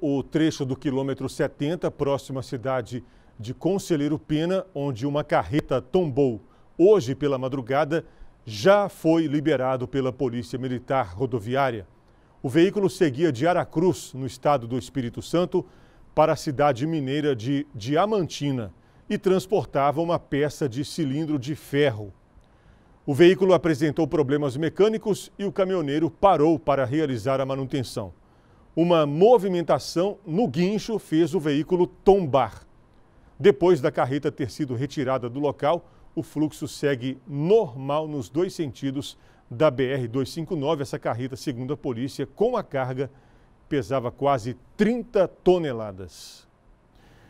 O trecho do quilômetro 70, próximo à cidade de Conselheiro Pena, onde uma carreta tombou hoje pela madrugada, já foi liberado pela Polícia Militar Rodoviária. O veículo seguia de Aracruz, no estado do Espírito Santo, para a cidade mineira de Diamantina e transportava uma peça de cilindro de ferro. O veículo apresentou problemas mecânicos e o caminhoneiro parou para realizar a manutenção uma movimentação no guincho fez o veículo tombar. Depois da carreta ter sido retirada do local, o fluxo segue normal nos dois sentidos da BR-259. Essa carreta, segundo a polícia, com a carga, pesava quase 30 toneladas.